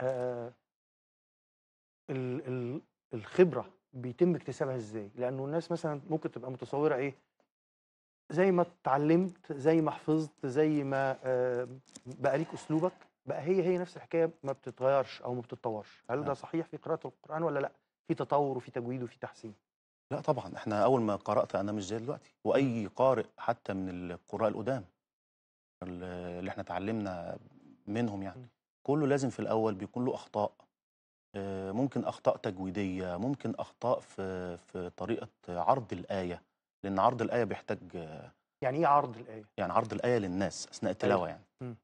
ال ال الخبرة بيتم اكتسابها إزاي، لأنه الناس مثلًا ممكن تبقى متصوّرة إيه، زي ما اتعلّمت، زي ما حفظت، زي ما بقى ليك أسلوبك، بقى هي، هي نفس الحكاية ما بتتغيّرش أو ما بتتطوّرش، هل ده صحيح في قراءة القرآن ولا لأ، في تطوّر وفي تجويد وفي تحسين؟ لأ طبعًا، إحنا أول ما قرأت أنا مش زي دلوقتي، إمم. وأي قارئ حتى من القراء القُدام، اللي إحنا اتعلّمنا منهم يعني. إمم. كله لازم في الاول بيكون له اخطاء آه، ممكن اخطاء تجويديه ممكن اخطاء في في طريقه عرض الايه لان عرض الايه بيحتاج يعني ايه عرض الايه يعني عرض الايه للناس اثناء طيب، التلاوه يعني إمم.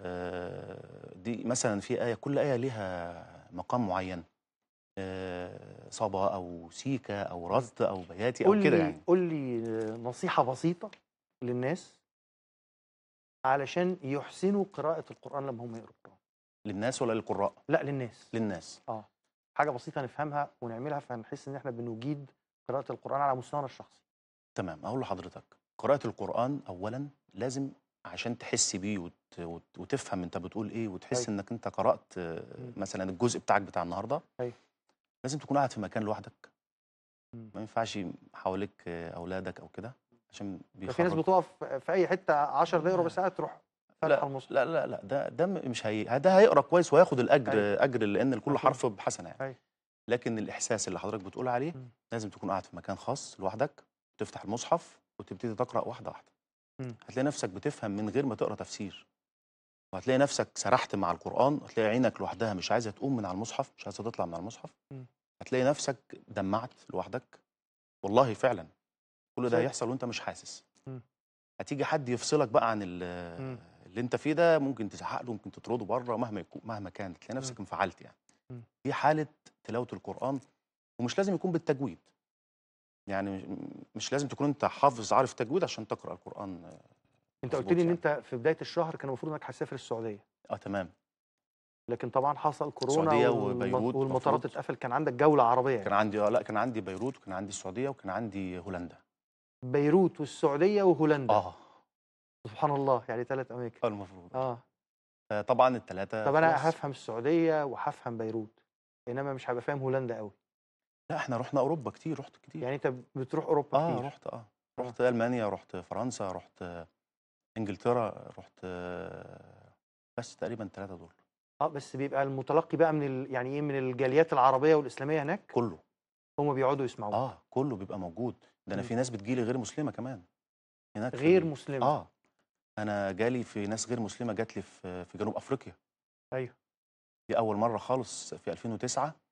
آه، دي مثلا في ايه كل ايه ليها مقام معين آه، صبا او سيكا او رزد او بياتي او كده يعني قول لي نصيحه بسيطه للناس علشان يحسنوا قراءه القران لما هم يقروا القران للناس ولا للقراء لا للناس للناس اه حاجه بسيطه نفهمها ونعملها فنحس ان احنا بنجيد قراءه القران على مستوانا الشخصي تمام اقول لحضرتك قراءه القران اولا لازم عشان تحس بيه وت... وت... وتفهم انت بتقول ايه وتحس أي. أيوه. انك انت قرات مثلا الجزء بتاعك بتاع النهارده ايوه لازم تكون قاعد في مكان لوحدك ما ينفعش حواليك اولادك او كده عشان في ناس بتقف في اي حته 10 دقايق ربع ساعه تروح لا, لا لا لا ده ده مش هي ده هيقرا كويس وياخد الاجر أي. أيوه. اجر لان كل حرف بحسنه يعني أي. أيوه. لكن الاحساس اللي حضرتك بتقول عليه م. لازم تكون قاعد في مكان خاص لوحدك تفتح المصحف وتبتدي تقرا واحده واحده م. هتلاقي نفسك بتفهم من غير ما تقرا تفسير وهتلاقي نفسك سرحت مع القران هتلاقي عينك لوحدها مش عايزه تقوم من على المصحف مش عايزه تطلع من على المصحف م. هتلاقي نفسك دمعت لوحدك والله فعلا كل ده هيحصل وانت مش حاسس هتيجي حد يفصلك بقى عن اللي انت فيه ده ممكن تزعق له ممكن تطرده بره مهما يكون مهما كان تلاقي نفسك إمم. انفعلت يعني دي إمم. حاله تلاوه القران ومش لازم يكون بالتجويد يعني مش لازم تكون انت حافظ عارف تجويد عشان تقرا القران آه، انت قلت لي يعني. ان انت في بدايه الشهر كان المفروض انك هتسافر السعوديه اه تمام لكن طبعا حصل كورونا وبيروت والمطارات اتقفل كان عندك جوله عربيه يعني. كان عندي اه لا كان عندي بيروت وكان عندي السعوديه وكان عندي هولندا بيروت والسعوديه وهولندا اه سبحان الله يعني ثلاث اماكن آه، المفروض اه, آه، طبعا الثلاثه طب انا هفهم السعوديه وهفهم بيروت انما مش هبقى فاهم هولندا قوي لا احنا رحنا اوروبا كتير رحت كتير يعني انت بتروح اوروبا اه كتير. رحت اه, آه. رحت آه. المانيا رحت فرنسا رحت انجلترا رحت بس تقريبا ثلاثة دول اه بس بيبقى المتلقي بقى من ال... يعني ايه من الجاليات العربيه والاسلاميه هناك كله هم بيقعدوا يسمعوا اه كله بيبقى موجود ده انا إمم. في ناس بتجيلي غير مسلمه كمان هناك غير مسلمه اه انا جالي في ناس غير مسلمه جات لي في جنوب افريقيا ايوه دي اول مره خالص في 2009